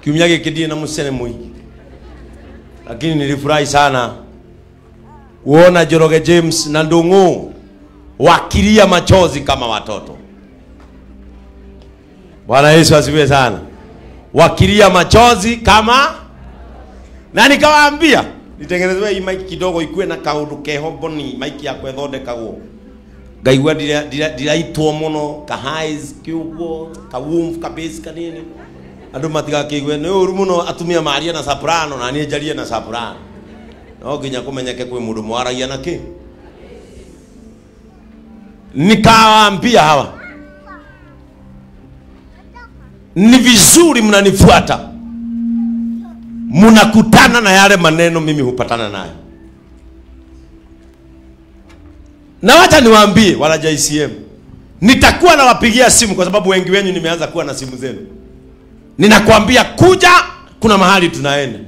kiumia gikithie na mucene mwingi lakini nilifurahi sana kuona Njoroge James na Ndung'u wakilia machozi kama watoto. Bwana Yesu asifiwe sana, wakilia machozi kama na nikawaambia nitengenezwe hii maiki kidogo ikue na kaundu keho boni maiki ya kwethondekagwo ngaigua ndiraitwo muno kahais kiuguo kawumfu kabesi kanini andu matigakigwe ni uru no atumia maria na saprano na niä njarie na soprano no nginya menyeke kwä må ndå mwaragia na kä nikawaambia hawa ni vizuri mnanifuata mnakutana na yale maneno mimi hupatana nayo na wacha niwaambie wala JCM nitakuwa nawapigia simu kwa sababu wengi wenyu nimeanza kuwa na simu zenu ninakwambia kuja kuna mahali tunaenda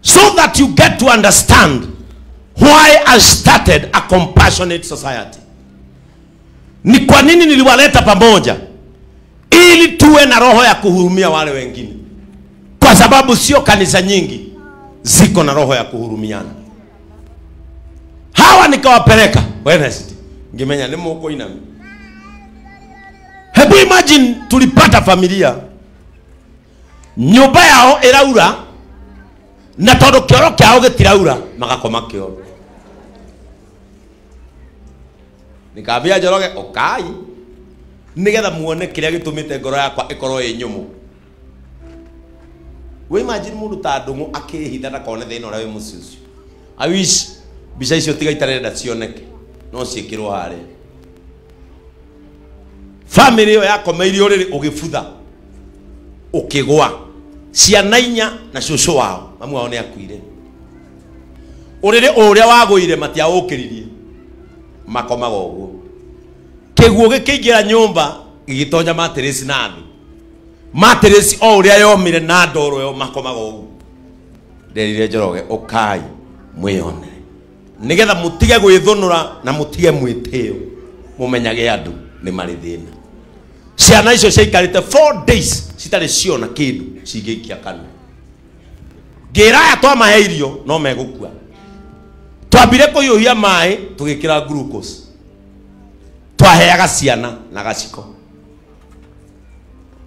so that you get to understand why I started a compassionate society ni kwa nini niliwaleta pamoja ili tuwe na roho ya kuhurumia wale wengine kwa sababu sio kanisa nyingi ziko na roho ya kuhurumiana hawa nikawapeleka Wednesday ngimenya nimo huko inami hebu imagine tulipata familia nyumba yao iraura na tondu kioro kiao gitiraura magakoma kioro nikambia njoroge okai nigetha muone kiria gitumite ngoro yakwa ikorwo i nyumu we imagine mundu ta ndungu akihitha ndakone thina uria wi mucii ucio i wish mbica icio tigaitarenda cioneke no ciikirwo haria family iyo yakomeirio riri ugibutha ukigwa cianainya inya na cucu wao mamwe wao nä akuire urire uria wagwire matiaukiririe makomaga uguo kiguo gikiingira nyumba gigitonya matirisi na thi matirisi o uria yomire na ndoro yo makomaga uguo nderire njoroge ukai mwiyone nigetha mutige gwithunura na mutige mwitio mumenyage andu ni mari ciana icio ciaikarĩte four days citarĩ ciona cingä ikia kanua ngĩra aya twamahe irio no megå kua twambire kå hia maä tå gä kä ra twaheaga ciana na gaciko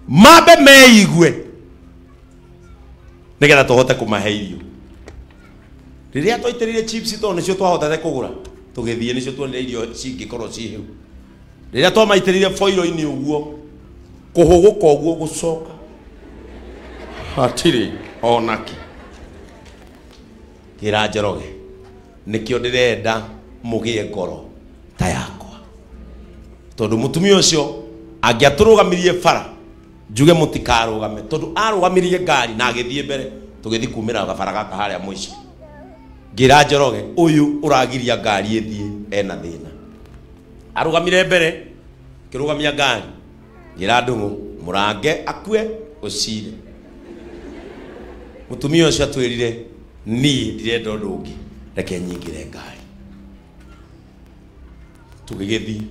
mambe meigue nä getha tå hote kå mahe irio rä rä rĩrĩa twaitĩrĩire chips nä cio twahotete kå gå ra tå gä kũgũra tũgĩthiĩ nĩcio tuonire irio cingä korwo u rä rä a twamaitä rĩrĩa twamaitĩrĩire foiro å guo kuhuguka uguo gucoka hatirä onake kä ra njoroge nä kä o ndä renda må gä e ngoro ta yakwa tondå må tumia å cio angä atå rå gamirie bara njuge må tikarå game tondå arå gamirie ngari na agä thiä mbere tå gä thi kumä ra gabara gaka harä a må ici ngä ra njoroge å yå å ragiria ngari ä thiä ena thä na arå gamire mbere kä rå gamia ngari njira ndungu murange akue ucire mutumia ucio atwirire ni ndirenda undu ngä reke re ngari tugigithii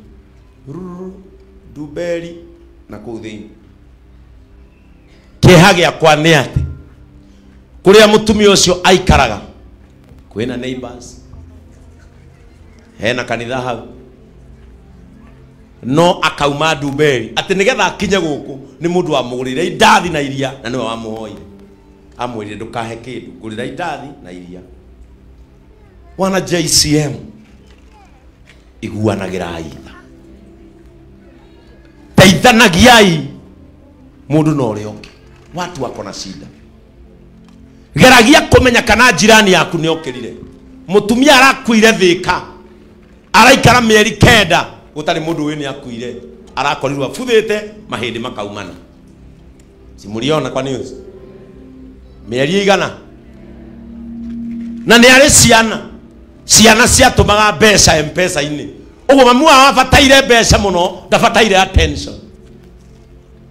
nduberi na nä atä kå rä a må tumia å cio aikaraga kwä neighbors hena kanitha hau no akauma ndumeri atä nä getha akinye gå kå nä må ndå wamå rä na iria na nä we wamå hoire amwä rire ndå kahe kä ndå rä ra na iria wana jcm iguanagä rai teithanagiai må ndå na å watu wako na ngä geragia akona cinda geragia kumenya kana jirani yaku nä okirire mutumia arakuire thika araikara mieri kenda gutarä må wini akuire arakorirwo abuthä te makaumana simuliona kwa news mĩeri igana na nä arä ciana ciana ciatå maga mbeca mpesa ini å guo mamu wao abataire mbeca må no ndabataire attention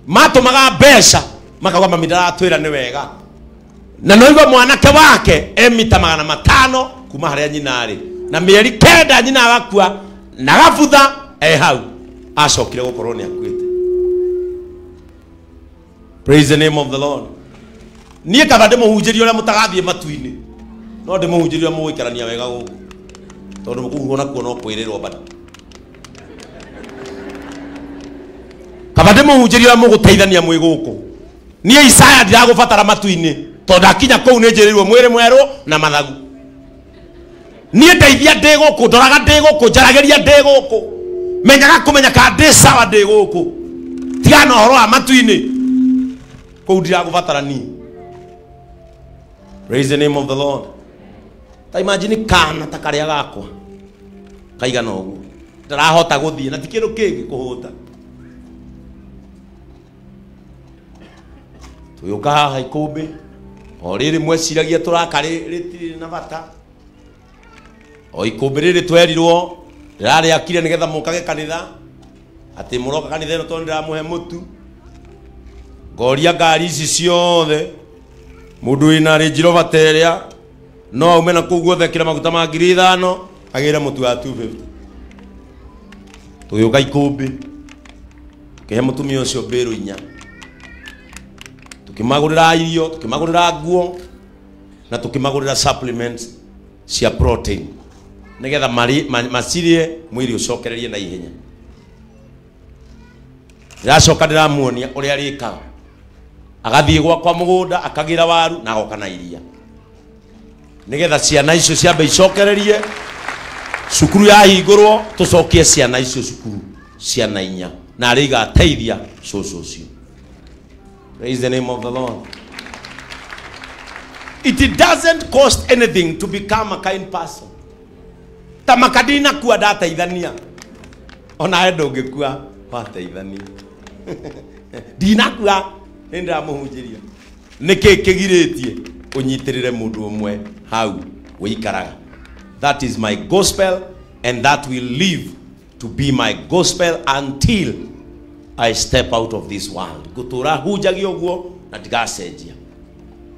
matå maga mbeca makauga mami ndaratwä ra nä wega na noigua mwanake wake emita magana matano kuma harä a nyinarä na mĩeri kenda nyina agakua na gabutha ehau eh, acokire ah, gukorwo ni akuite praise the name of the lord niä kaba ndä må hunjärie å rä må matu-inä no ndä må hunjärie å må gå ikarania wega gå kå tondå kå ona kuo no kaba ndä må hunjärie å rä a må gå teithania mwä gå kå niä isaya ndiragå batara matu-inä tondå akinya kå u nä njä rä mwä rä na mathagu niä ndeithia ndä gå kå ndoraga ndä gå kå njaragä ndä gå kå menyaga kumenya ka ndä sawa ndä gå kå tigana å wa matu-inä kå u ndiragå batarani nii raise the name of the lord ta imagine kana ta karä a gakwa kaigana å guo ndarahota gå thiä na ti kä ndå kä ngä kå hå ta tå yå ka haha ikå mbä o rä rä mweciragia tå raka rä tirä na bata o ikå mbä rä rä twerirwo ndirarä akire nä getha må kage kanitha atä må roka kanitha ä no tondå ndä ramå he må tu ngoria ngari ici ciothe må ndå wä na rä rä a no aume na kũu guothe ra maguta ma ngiri ithano må tu wa 250 tũgĩũka ikũmbĩ å cio mbä rå inya ra irio ra nguo na rä supplements cia protein nigetha macirie mwiri ucokererie na ihenya ndiracoka ndiramuonia uria arikaga agathii gwakwa mugunda akagira waru na agoka na iria nigetha ciana icio ciambe icokererie cukuru yahingurwo tucokie ciana icio cukuru ciana inya na arä igateithia cåcå å cio Praise the name of the Lord. It doesn't cost anything to become a kind person ta makadi na kua ndateithania ona we ndũngĩkua wateithania ndinakua nyitä rä re må ndå å mwe hau ikaraga that is my gospel and that will live to be my gospel until I step out of this world ngũtũra hunjagia guo na ndigacenjia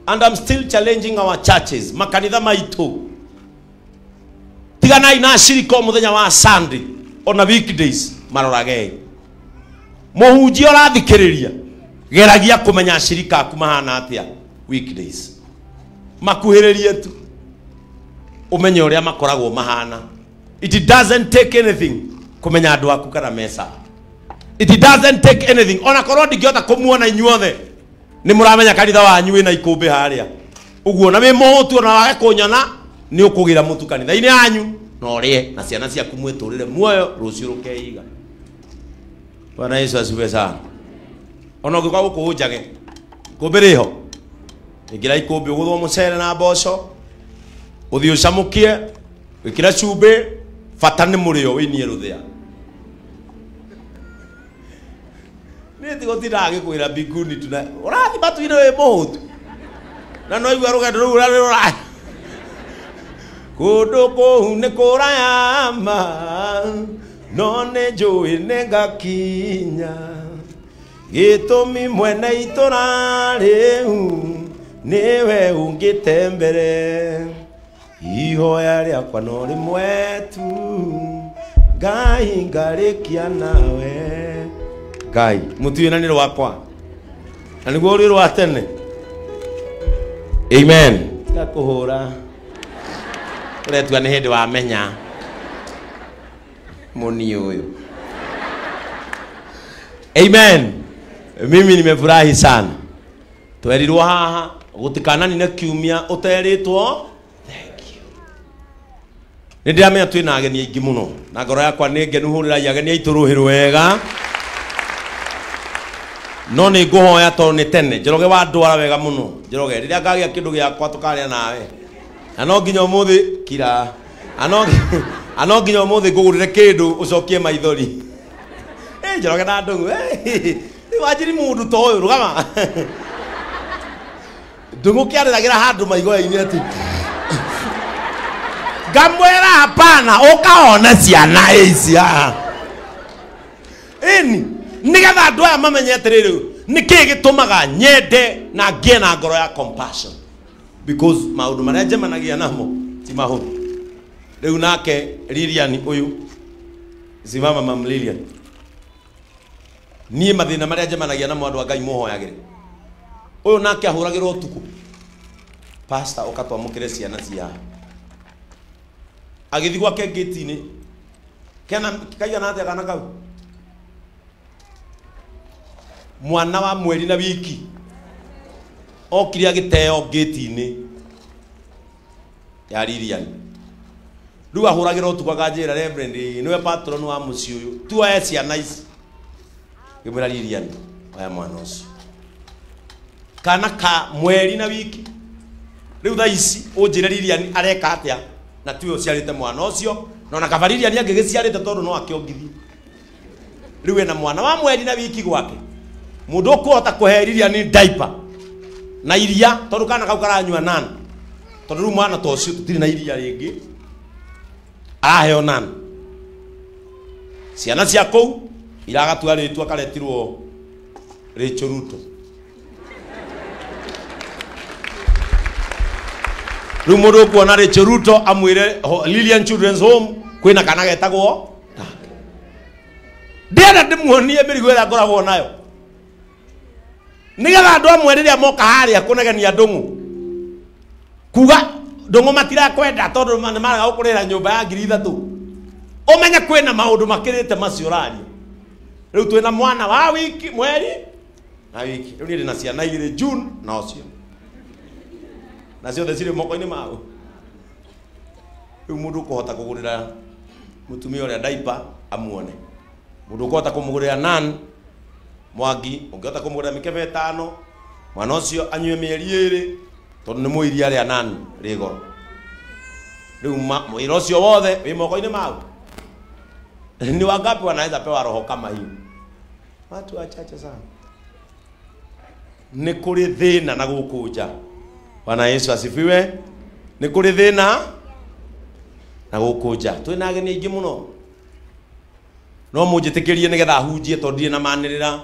and I'm still challenging our churches makanitha maitũ tiganai na ciriko muthenya wa sunday ona weekdays maroragei muhunjia urathikiriria geragia kumenya cirika aku mahana atia weekdays makuhiriria tu umenye uria makoragwo mahana it doesn't take anything kumenya andu aku kana mesa it doesn't take anything ona korwo ndingihota kumuona inyuothe ni muramenya kanitha wanyu wina ikumbi haria uguo na wi muhutu ona wage kunyona nä å kå gä ra må tu kanitha yanyu na å e na ciana ciaku mwä tå rä re muoyo rå ciå rå keiga bwana yesu asibe sana ona gwa gä kwa gå kå njage kå mbä rä ho ra ikå mbä å gå må cere na mboco å thiä å camå kie wä kä ra cumbä bata nä må rä o wä rå thä a tigå biguni tuna Ora rathima batu wä må hå na noi rå gendo rå ura kundu kuu nä kå rayama no nä njå ä nä ngakinya gä tå mi mwene itå ra rä u nä we å ngä te mbere ihoya rä akwa no rä mwetu ngai ngarä kia nawe ngai må tuä na nä rwakwa na nä guo rwä rwa tene amen ndakå hå ra uretua nä hä ndä wamenya må ni å amen mimi nimefurahi sana twerirwo haha gutikananine kiumia uteritwo nä ndä ramenya twä na ageni aingä må no na ngoro yakwa nä ngenu hå rä rai ageni aitå rå hä rwo wega no nä ngå hoya tondå nä tene njoroge wa ndwara wega må no njoroge rä rä a ngagä a kä ndå gä akwa tå karä nawe na no nginya umuthi kira ano nginya umuthi ngugurire kindu ucokie maithori njoroge na ndungu wajiri mundu ta uyu rugama ndungu kiariragira handu maigoyaini ati gamwera hapana ukaona ciana ici haha eni nigetha andu aya mamenye atiriri niki gitumaga nyende na ngie na ngoro ya compassion because maundu maria njemanagia namo ti mahuru u nake Lilian uyu simama mam Lilian na marä a njemanagia namo andå a ngai å yå nake ahuragira utuku kä re ciana agä agithi gwake ngitini kena kaigana atä agana kau mwana wa mweri na wiki okire agiteo ngĩti-inĩ ya ririani rĩu ahũragĩra ũtukũ akanjĩra reverend nĩwe patron wa mũciĩ ũyũ tuoe ciana ici ngĩmwĩra ririani oya mwana ũcio kana ka mweri na wiki rĩu thaa ici ũnjĩre ririani areka atĩa na tuĩ ũciarĩte mwana ũcio na ona kaba ririani angĩgĩciarĩte tondũ no akĩongithie riu ena mwana wa mweri na wiki gwake mũndũ ũkũhota kũhe ririani diaper na iria tondu kana kau karanyua nan tondu riu mwana tocio ucio tutiri na iria ringi araheo nana ciana cia kuu iragatua ritwa karetirwo Rachel Ruto riu må ndå å kuona Rachel amwä re Lilian Children's Home kwä na kana getagwo ndä enda ndä muonie mä rigo ä rä a ngoragwo nayo nigetha andu amwe riria moka haria kunegania ndungu kuga ndungu kwenda tondu nä maraga gå kå rä ya ngiri ithatå å menye maundu makirite maå ndå makä macio raria rä u mwana wa wiki mweri na wiki riu ndi na ciana igä june na å cio na ciothe cirä moko ni magå rä u må kugurira å kå hota ndaipa amuone må ndå å kå nan mwangi ungihota kumugurira mikebe tano mwana ucio anyue mieri iri tondu ni muiria ria nani rigo riu mwira ucio wothe wi moko-ini mau ni wangapi wanaweza pewa roho kama hiyo watu wachache sana nä kå rä thä na na gå kå nja yesu asifiwe nä kå rä thä na na gå kå nja twä na ageni aingä må no no må njä tä kä rie nä getha na manä rä ra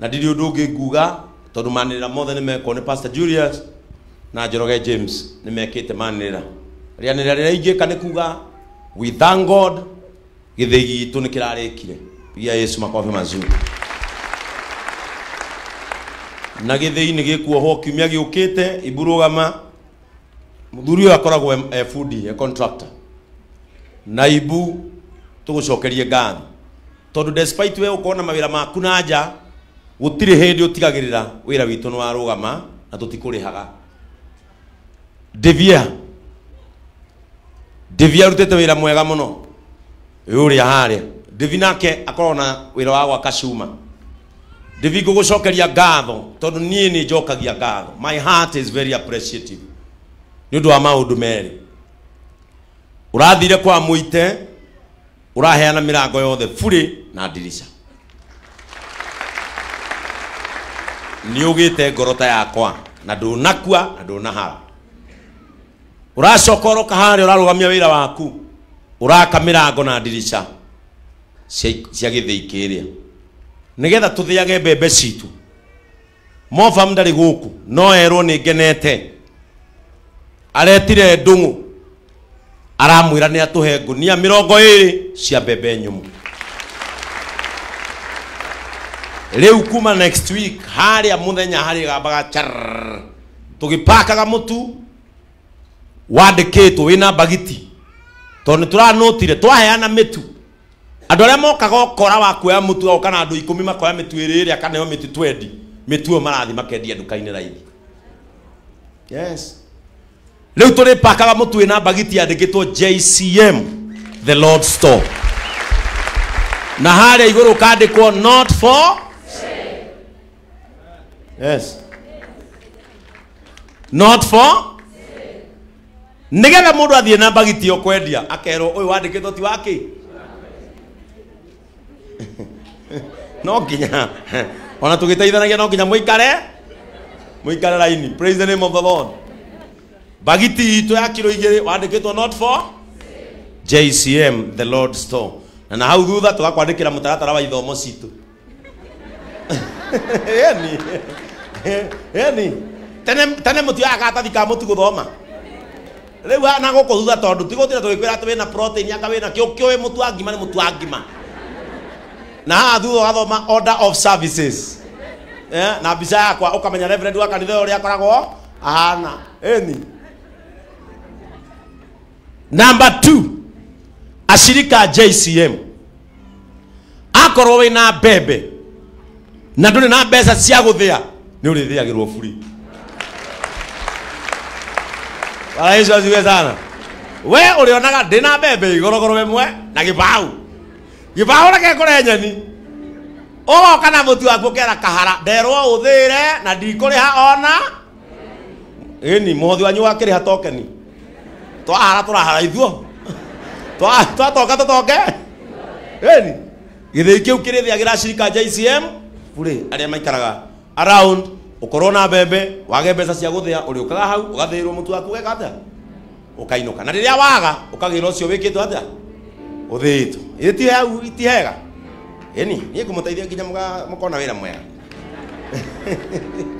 na ndiri undu ungi nguga tondu manirira mothe ni mekwo ni pastor Julius na Njoroge James ni mekite manirira rianirira rira ingika ni kuga we thank God githii gitu ni kirarikire pigia Yesu makofi mazuri na githii ni gikuohwo kiumia giukite iburugama muthuri uyu akoragwo e fundi e, e contractor na ibu tugucokerie ngatho tondu despite we ukona mawira maku na nja gutire hindi utigagirira wira witu ni gama na tutikurihaga divia te wä wira mwega a harä a divi nake akorwo na wira wa gwaka cuma divi ngugucokeria ngatho tondu nie ni njokagia ngatho my heart is very appreciative nä å ndå wa maå ndå merä å rathire kwa må ite å raheana mä rango yothe burä na ndirica nä å gä te ngorota yakwa na ndå nakua na ndå nahara å racoka å roka harä å rarå gamia wä ra waku å mirango rango na ndirica cia gä thä ikä rä a nä getha tå thä age mbembe citå mobam gå kå no erwo nä ngenete aretire ndå ngå aramwä ra nä atå he ngå mä rongo ä rä cia mbembe nyå må riu kuma next week haria muthenya hari gambaga char tugipakaga mutu wandikitwo wina bagiti tondu turanotire twaheana mitu andu aria mokaga okora wa kuoya mutu o kana andu ikumi makoya mitu iri iria kana yo mitu twendi mitu yo marathi makendia nduka-inä raithi yes rä u tå rä pakaga må tuä na bagiti yandä kä jcm the Lord's store na harä a igå rå kandä not for yes not for nigetha mundu athie na mbagitio kwendia akerwo uyu wandikitwo ti waki no nginya ona tugiteithanagia no nginya muikare muikare raini praise the name of the lord bagiti itu ya kilo igiri wandikitwo not for JCM the Lord store na na hau thutha tugakwandikira mutaratara wa ithomo citu yani yani tene tene mutu agatathi ka mutu thoma riu na kå thutha tondå na protein aka wä na kä å kä å må tu wa na thutha order of services yeah, na reverend wa kanitha akoragwo ahana 2 ashirika JCM akorwo wĩ na mbembe na ndå na mbeca cia gå thä a nä å rä thä agä rwo buri waraisho aziwe we å rä onaga ndä na mbembe igorogoro mwe na gä baå gä baå reke kå re nyeni ågoka na må tu waku å kera kahara nderwo å thä re na ndikå rä ha ona ni måthä wanyu wakä rä ha tokeni twahara tå rahara ithuo twatoka tå toke ni gä thä kä u kä rä thä agä ra cirika jcm bure aria maikaraga around ukorwo na mbembe wage mbeca cia guthia uriukaga hau ugathirwo mutu waku ugeka atia ukainuka na riria waga ukagira ucio wikitwo atia uthitwo iri ti hau ti hega ĩni niĩ ngũmũteithia nginya mũkona wĩra mwega